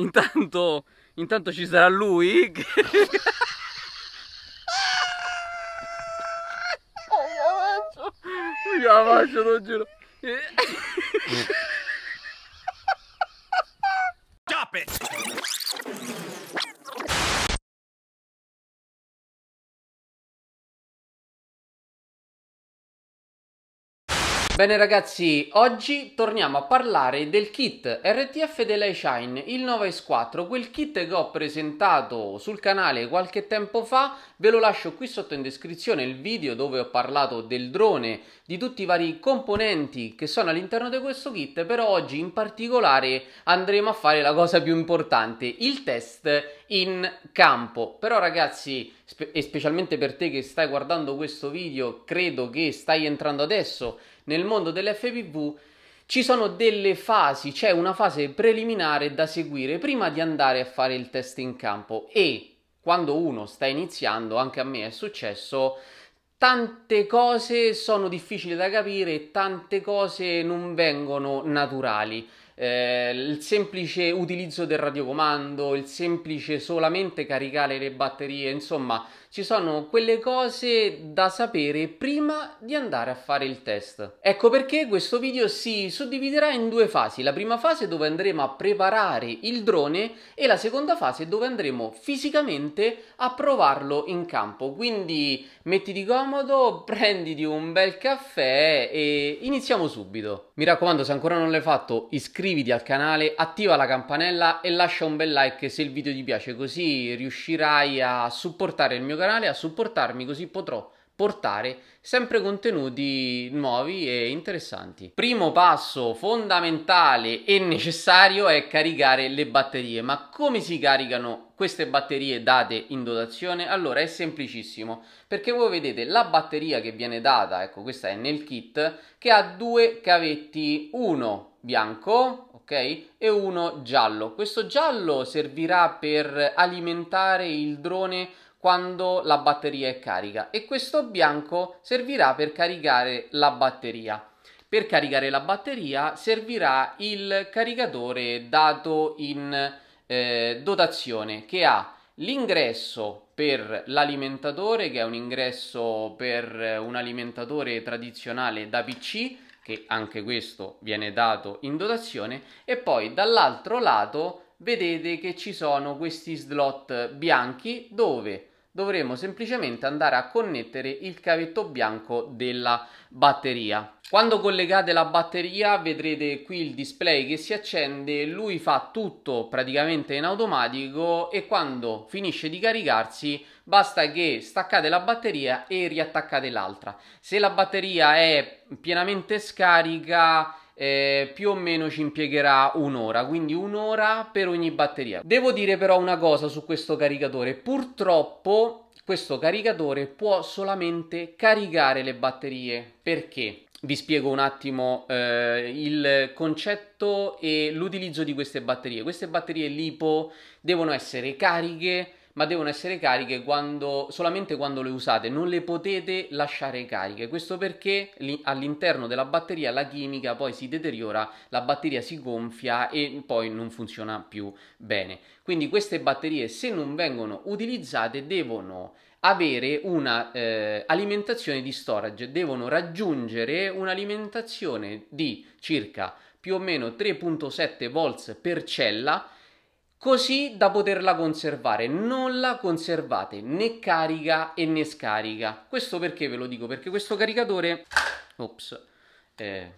Intanto, intanto ci sarà lui che... Io la faccio, lo giuro. Stop it! Bene ragazzi, oggi torniamo a parlare del kit RTF dell'iShine, il Nova s 4 quel kit che ho presentato sul canale qualche tempo fa, ve lo lascio qui sotto in descrizione il video dove ho parlato del drone, di tutti i vari componenti che sono all'interno di questo kit, però oggi in particolare andremo a fare la cosa più importante, il test in campo. Però ragazzi, spe e specialmente per te che stai guardando questo video, credo che stai entrando adesso nel mondo dell'FPV ci sono delle fasi, c'è cioè una fase preliminare da seguire prima di andare a fare il test in campo e quando uno sta iniziando, anche a me è successo, tante cose sono difficili da capire, tante cose non vengono naturali. Eh, il semplice utilizzo del radiocomando, il semplice solamente caricare le batterie, insomma, ci sono quelle cose da sapere prima di andare a fare il test. Ecco perché questo video si suddividerà in due fasi. La prima fase dove andremo a preparare il drone e la seconda fase dove andremo fisicamente a provarlo in campo. Quindi mettiti comodo, prenditi un bel caffè e iniziamo subito. Mi raccomando, se ancora non l'hai fatto, iscriviti al canale, attiva la campanella e lascia un bel like se il video ti piace, così riuscirai a supportare il mio canale, a supportarmi così potrò portare sempre contenuti nuovi e interessanti. Primo passo fondamentale e necessario è caricare le batterie, ma come si caricano queste batterie date in dotazione? Allora è semplicissimo, perché voi vedete la batteria che viene data, ecco questa è nel kit, che ha due cavetti, uno bianco, ok, e uno giallo. Questo giallo servirà per alimentare il drone quando la batteria è carica e questo bianco servirà per caricare la batteria. Per caricare la batteria servirà il caricatore dato in eh, dotazione che ha l'ingresso per l'alimentatore che è un ingresso per eh, un alimentatore tradizionale da PC che anche questo viene dato in dotazione e poi dall'altro lato vedete che ci sono questi slot bianchi dove dovremo semplicemente andare a connettere il cavetto bianco della batteria. Quando collegate la batteria vedrete qui il display che si accende, lui fa tutto praticamente in automatico e quando finisce di caricarsi basta che staccate la batteria e riattaccate l'altra. Se la batteria è pienamente scarica eh, più o meno ci impiegherà un'ora, quindi un'ora per ogni batteria. Devo dire però una cosa su questo caricatore, purtroppo questo caricatore può solamente caricare le batterie, perché? Vi spiego un attimo eh, il concetto e l'utilizzo di queste batterie. Queste batterie LiPo devono essere cariche ma devono essere cariche quando, solamente quando le usate, non le potete lasciare cariche. Questo perché all'interno della batteria la chimica poi si deteriora, la batteria si gonfia e poi non funziona più bene. Quindi queste batterie se non vengono utilizzate devono avere un'alimentazione eh, di storage, devono raggiungere un'alimentazione di circa più o meno 3.7 volts per cella così da poterla conservare. Non la conservate né carica e né scarica. Questo perché ve lo dico? Perché questo caricatore... Ops, eh,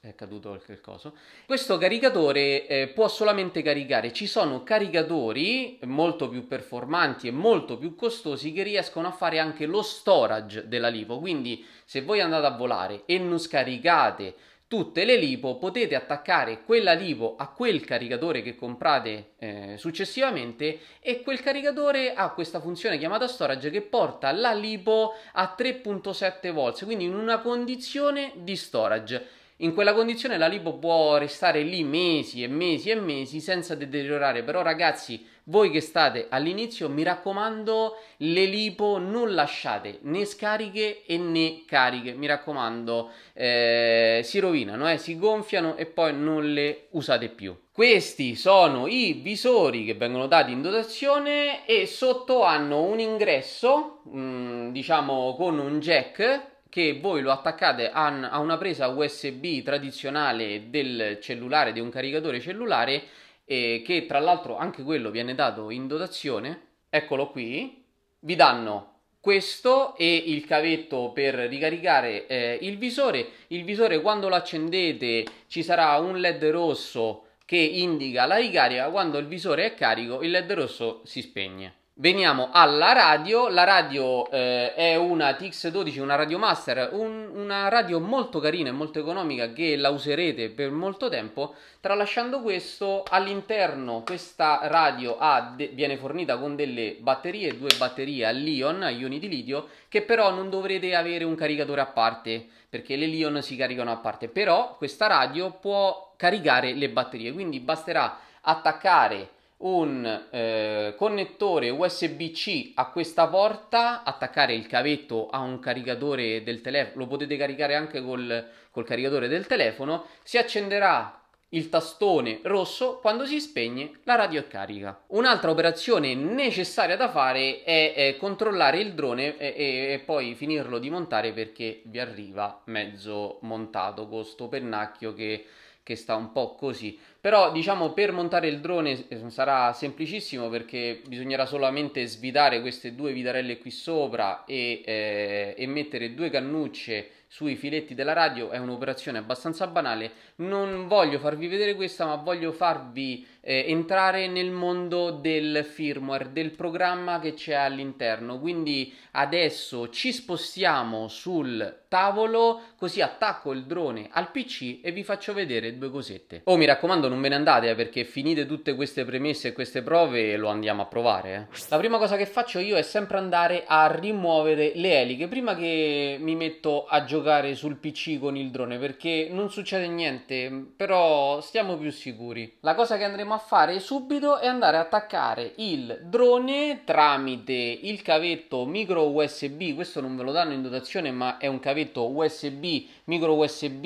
è caduto qualche coso. Questo caricatore eh, può solamente caricare. Ci sono caricatori molto più performanti e molto più costosi che riescono a fare anche lo storage della LiPo. Quindi se voi andate a volare e non scaricate tutte le lipo, potete attaccare quella lipo a quel caricatore che comprate eh, successivamente e quel caricatore ha questa funzione chiamata storage che porta la lipo a 3.7 volts, quindi in una condizione di storage. In quella condizione la lipo può restare lì mesi e mesi e mesi senza deteriorare, però ragazzi voi che state all'inizio, mi raccomando, le lipo non lasciate né scariche e né cariche, mi raccomando, eh, si rovinano, eh, si gonfiano e poi non le usate più. Questi sono i visori che vengono dati in dotazione e sotto hanno un ingresso, mh, mm, diciamo con un jack che voi lo attaccate a una presa USB tradizionale del cellulare, di un caricatore cellulare e che tra l'altro anche quello viene dato in dotazione, eccolo qui, vi danno questo e il cavetto per ricaricare eh, il visore. Il visore quando lo accendete ci sarà un led rosso che indica la ricarica, quando il visore è carico il led rosso si spegne. Veniamo alla radio, la radio eh, è una TX12, una Radio Master, un, una radio molto carina e molto economica che la userete per molto tempo. Tralasciando questo, all'interno questa radio ha, de, viene fornita con delle batterie, due batterie a Lion, a ioni di litio, che però non dovrete avere un caricatore a parte, perché le Lion si caricano a parte. Però questa radio può caricare le batterie, quindi basterà attaccare un eh, connettore USB-C a questa porta, attaccare il cavetto a un caricatore del telefono, lo potete caricare anche col, col caricatore del telefono, si accenderà il tastone rosso, quando si spegne la radio è carica. Un'altra operazione necessaria da fare è, è controllare il drone e, e, e, poi finirlo di montare perché vi arriva mezzo montato con sto pennacchio che che sta un po' così. Però diciamo per montare il drone eh, sarà semplicissimo perché bisognerà solamente svidare queste due vidarelle qui sopra e, eh, e mettere due cannucce sui filetti della radio è un'operazione abbastanza banale. Non voglio farvi vedere questa, ma voglio farvi eh, entrare nel mondo del firmware, del programma che c'è all'interno. Quindi adesso ci spostiamo sul tavolo, così attacco il drone al PC e vi faccio vedere due cosette. Oh, mi raccomando, non ve ne andate eh, perché finite tutte queste premesse e queste prove lo andiamo a provare. Eh. La prima cosa che faccio io è sempre andare a rimuovere le eliche prima che mi metto a giocare giocare sul PC con il drone perché non succede niente, però stiamo più sicuri. La cosa che andremo a fare subito è andare a attaccare il drone tramite il cavetto micro USB, questo non ve lo danno in dotazione ma è un cavetto USB, micro USB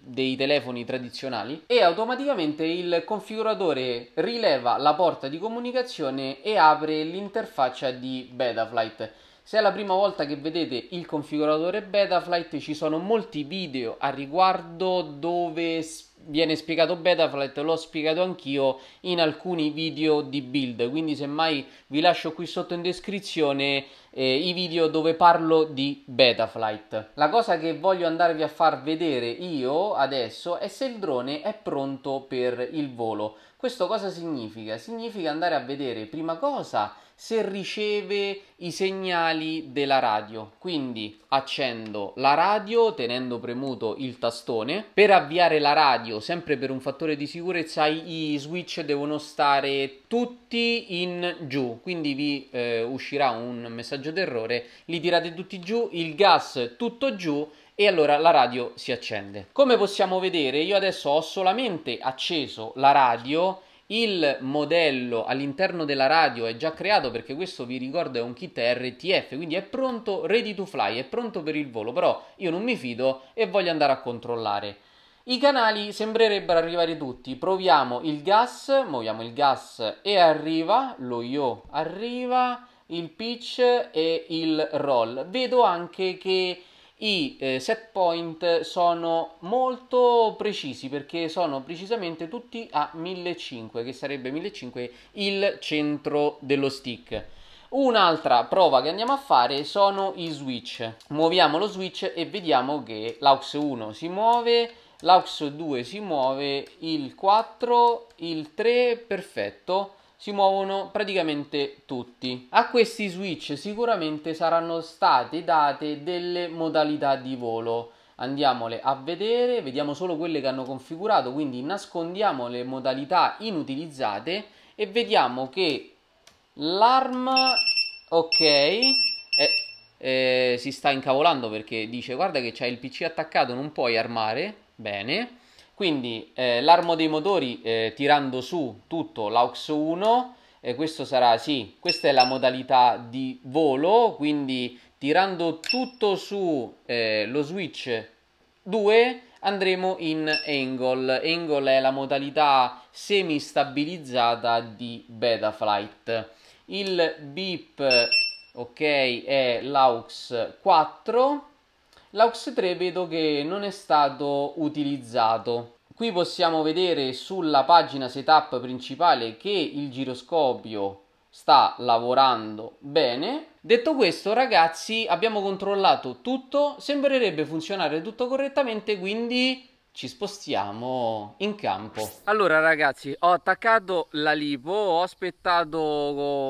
dei telefoni tradizionali e automaticamente il configuratore rileva la porta di comunicazione e apre l'interfaccia di Betaflight. Se è la prima volta che vedete il configuratore Betaflight ci sono molti video a riguardo dove viene spiegato Betaflight, l'ho spiegato anch'io in alcuni video di build, quindi semmai vi lascio qui sotto in descrizione eh, i video dove parlo di Betaflight. La cosa che voglio andarvi a far vedere io adesso è se il drone è pronto per il volo. Questo cosa significa? Significa andare a vedere prima cosa se riceve i segnali della radio. Quindi accendo la radio tenendo premuto il tastone. Per avviare la radio, sempre per un fattore di sicurezza, i switch devono stare tutti in giù. Quindi vi eh, uscirà un messaggio d'errore, li tirate tutti giù, il gas tutto giù e allora la radio si accende. Come possiamo vedere, io adesso ho solamente acceso la radio il modello all'interno della radio è già creato perché questo vi ricordo è un kit RTF, quindi è pronto, ready to fly, è pronto per il volo, però io non mi fido e voglio andare a controllare. I canali sembrerebbero arrivare tutti, proviamo il gas, muoviamo il gas e arriva, lo io arriva, il pitch e il roll. Vedo anche che i eh, set point sono molto precisi perché sono precisamente tutti a 1500 che sarebbe 1500 il centro dello stick Un'altra prova che andiamo a fare sono i switch. Muoviamo lo switch e vediamo che l'aux 1 si muove, l'aux 2 si muove, il 4, il 3, perfetto si muovono praticamente tutti. A questi switch sicuramente saranno state date delle modalità di volo. Andiamole a vedere, vediamo solo quelle che hanno configurato, quindi nascondiamo le modalità inutilizzate e vediamo che l'arm ok eh, eh, si sta incavolando perché dice guarda che c'è il pc attaccato non puoi armare bene quindi eh, l'armo dei motori eh, tirando su tutto l'aux 1, e questo sarà sì, questa è la modalità di volo, quindi tirando tutto su eh, lo switch 2 andremo in angle. Angle è la modalità semi stabilizzata di Betaflight. Il beep ok è l'aux 4 l'aux 3 vedo che non è stato utilizzato qui possiamo vedere sulla pagina setup principale che il giroscopio sta lavorando bene detto questo ragazzi abbiamo controllato tutto sembrerebbe funzionare tutto correttamente quindi ci spostiamo in campo. Allora ragazzi, ho attaccato la lipo, ho aspettato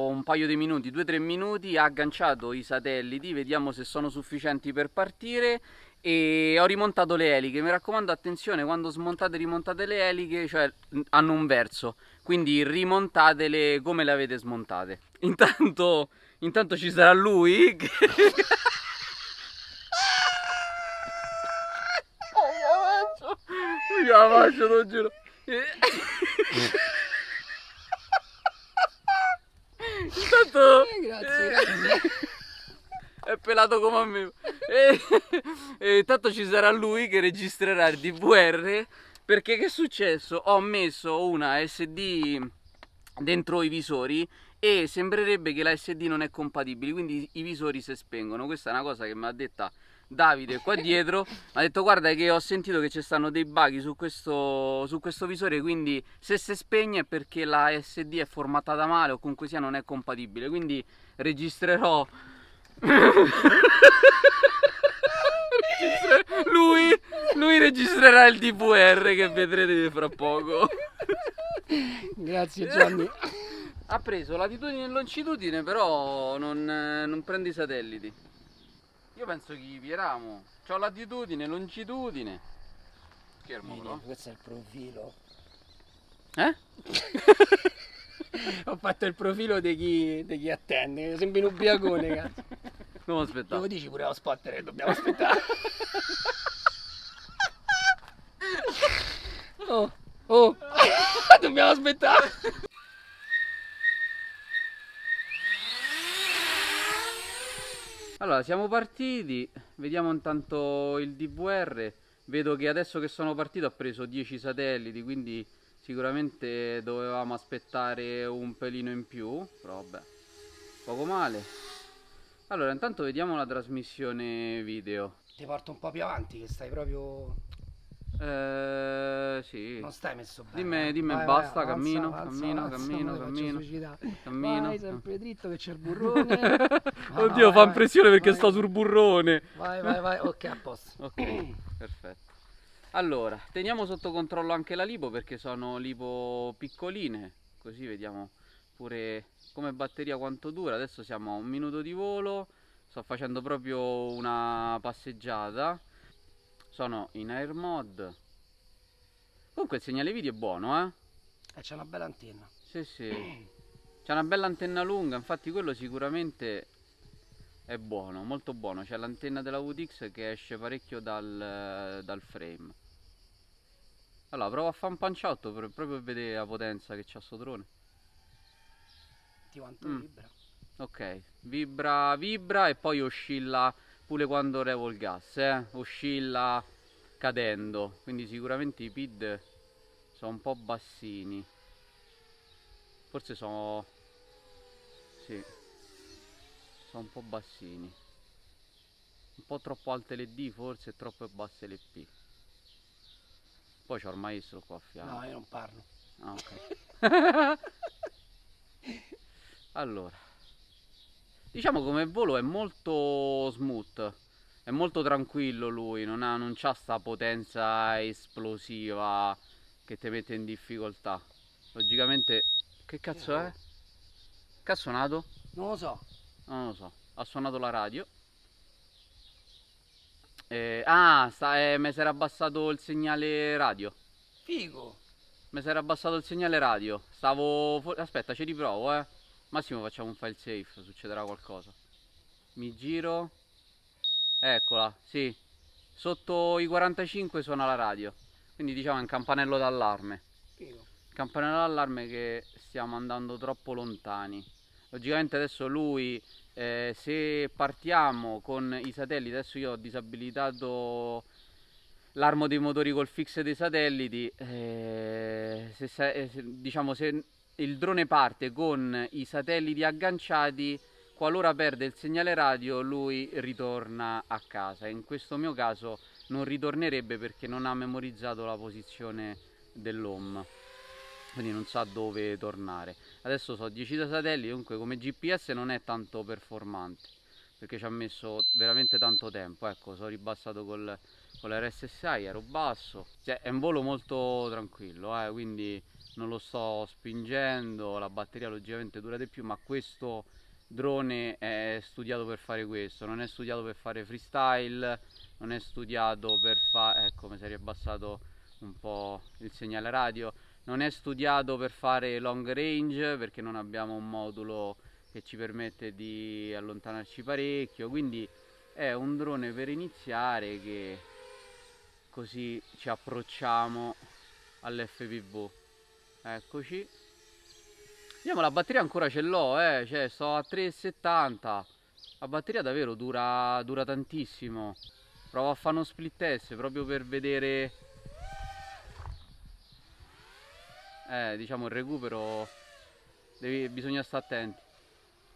un paio di minuti, due o tre minuti, agganciato i satelliti, vediamo se sono sufficienti per partire e ho rimontato le eliche. Mi raccomando, attenzione, quando smontate e rimontate le eliche, cioè hanno un verso, quindi rimontatele come le avete smontate. Intanto, intanto ci sarà lui che... ce la faccio, lo giuro. Intanto... Eh, grazie, eh. grazie. È pelato come a me. e intanto ci sarà lui che registrerà il DVR. Perché che è successo? Ho messo una SD dentro i visori e sembrerebbe che la SD non è compatibile, quindi i visori si spengono. Questa è una cosa che mi ha detta Davide qua dietro ha detto guarda che ho sentito che ci stanno dei bughi su questo, su questo visore quindi se si spegne è perché la SD è formattata male o comunque sia non è compatibile quindi registrerò lui, lui registrerà il DVR che vedrete fra poco grazie Gianni ha preso latitudine e longitudine però non, non prende i satelliti io penso che gli piramo. C'ho latitudine, longitudine. Schermo Vedi, però. Questo è il profilo. Eh? Ho fatto il profilo di chi, chi attende. Sembri un ubriacone, cazzo. Non aspettare. Lo dici pure a spottere, eh, dobbiamo aspettare. oh, oh, dobbiamo aspettare. Allora, siamo partiti, vediamo intanto il DVR, vedo che adesso che sono partito ha preso 10 satelliti, quindi sicuramente dovevamo aspettare un pelino in più, però vabbè, poco male. Allora, intanto vediamo la trasmissione video. Ti porto un po' più avanti che stai proprio eh, sì. Non stai messo bene. Dimmi, eh. dimmi vai, basta, vai, cammino, alza, cammino, alza, cammino, alza, cammino, cammino. Vai sempre dritto che c'è il burrone. no, Oddio, vai, fa impressione perché sto sul burrone. Vai, vai, vai. Ok, a posto. Ok, perfetto. Allora, teniamo sotto controllo anche la lipo perché sono lipo piccoline, così vediamo pure come batteria quanto dura. Adesso siamo a un minuto di volo, sto facendo proprio una passeggiata sono in air mod comunque il segnale video è buono eh e eh, c'è una bella antenna sì sì c'è una bella antenna lunga infatti quello sicuramente è buono molto buono c'è l'antenna della VTX che esce parecchio dal, dal frame allora provo a fare un panciotto per proprio vedere la potenza che c'ha sto drone ti quanto mm. vibra ok vibra vibra e poi oscilla pure quando revo il gas eh? oscilla cadendo quindi sicuramente i PID sono un po' bassini forse sono sì sono un po' bassini un po' troppo alte le D forse troppo basse le P poi c'ho il maestro qua a fianco no io non parlo ah, okay. allora Diciamo come volo è molto smooth, è molto tranquillo lui, non ha non sta potenza esplosiva che ti mette in difficoltà. Logicamente, che cazzo è? Che ha suonato? Non lo so. Non lo so, ha suonato la radio. Eh, ah, eh, mi si era abbassato il segnale radio. Figo. Mi si era abbassato il segnale radio. Stavo... Aspetta, ci riprovo, eh. Massimo facciamo un file safe, succederà qualcosa. Mi giro. Eccola, sì. Sotto i 45 suona la radio. Quindi diciamo è un campanello d'allarme. Campanello d'allarme che stiamo andando troppo lontani. Logicamente adesso lui, eh, se partiamo con i satelliti, adesso io ho disabilitato l'armo dei motori col fix dei satelliti, eh, se, eh, se, diciamo se il drone parte con i satelliti agganciati, qualora perde il segnale radio lui ritorna a casa. In questo mio caso non ritornerebbe perché non ha memorizzato la posizione dell'OM quindi non sa dove tornare. Adesso so 10 satelliti, comunque come GPS non è tanto performante perché ci ha messo veramente tanto tempo, ecco, sono ribassato col, con l'RSSI, ero basso, cioè, è un volo molto tranquillo, eh, quindi non lo sto spingendo, la batteria logicamente dura di più, ma questo drone è studiato per fare questo, non è studiato per fare freestyle, non è studiato per fare, ecco mi si è riabbassato un po' il segnale radio, non è studiato per fare long range perché non abbiamo un modulo che ci permette di allontanarci parecchio, quindi è un drone per iniziare che così ci approcciamo all'FPV eccoci vediamo la batteria ancora ce l'ho eh cioè sto a 3,70 la batteria davvero dura, dura tantissimo provo a fare uno split test proprio per vedere eh, diciamo il recupero Devi, bisogna stare attenti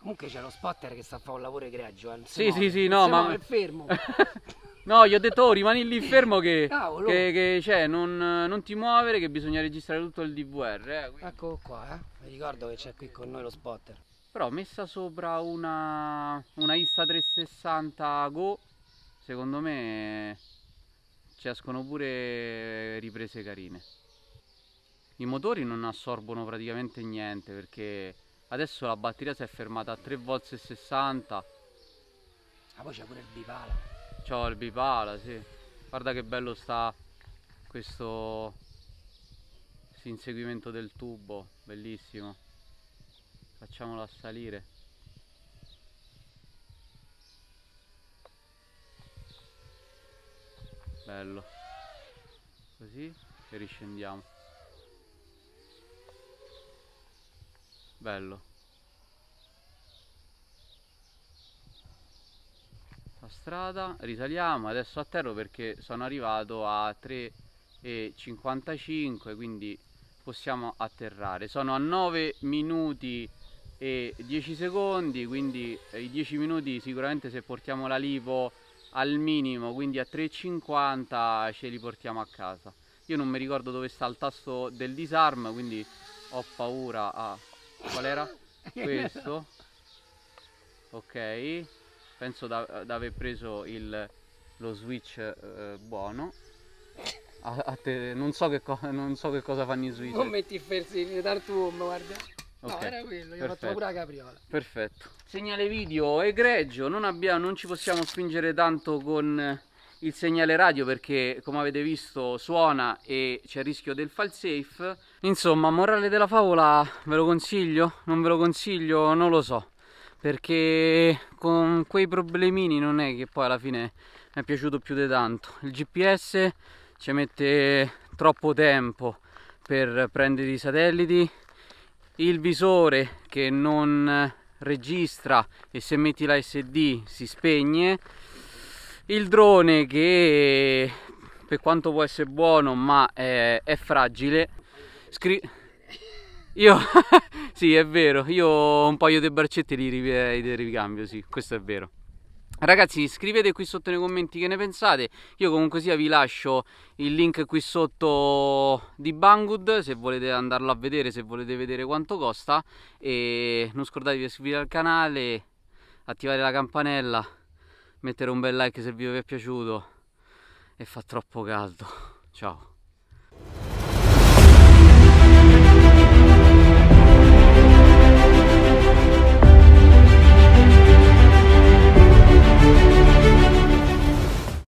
comunque c'è lo spotter che sta a fare un lavoro egregio eh? sì no, sì sì no ma fermo No, gli ho detto, oh, rimani lì fermo che, che, che cioè, non, non, ti muovere, che bisogna registrare tutto il DVR. Eh, Eccolo qua, eh. Vi ricordo che c'è qui con noi lo spotter. Però messa sopra una, una Insta360 Go, secondo me ci escono pure riprese carine. I motori non assorbono praticamente niente perché adesso la batteria si è fermata a 3,60 V. Ah, poi c'è pure il bipala. C'ho il bipala, sì. Guarda che bello sta questo inseguimento del tubo, bellissimo. facciamolo salire. Bello. Così e riscendiamo. Bello. la strada risaliamo adesso a terra perché sono arrivato a 3,55 quindi possiamo atterrare sono a 9 minuti e 10 secondi quindi eh, i 10 minuti sicuramente se portiamo la lipo al minimo quindi a 3,50 ce li portiamo a casa io non mi ricordo dove sta il tasto del disarm quindi ho paura a ah, qual era? questo ok penso di aver preso il, lo switch eh, buono a, a te, non, so che non so che cosa fanno i switch non metti il first in retard guarda okay. no era quello io ho fatto pure la capriola perfetto segnale video egregio non, abbiamo, non ci possiamo spingere tanto con eh, il segnale radio perché come avete visto suona e c'è il rischio del falsafe insomma morale della favola ve lo consiglio non ve lo consiglio non lo so perché con quei problemini non è che poi alla fine mi è piaciuto più di tanto il gps ci mette troppo tempo per prendere i satelliti il visore che non registra e se metti la sd si spegne il drone che per quanto può essere buono ma è, è fragile Scri io, sì è vero, io un paio di barcette li, eh, li ricambio, sì, questo è vero. Ragazzi scrivete qui sotto nei commenti che ne pensate, io comunque sia vi lascio il link qui sotto di Banggood se volete andarlo a vedere, se volete vedere quanto costa e non scordatevi di iscrivervi al canale, attivare la campanella, mettere un bel like se il video vi è piaciuto e fa troppo caldo, ciao!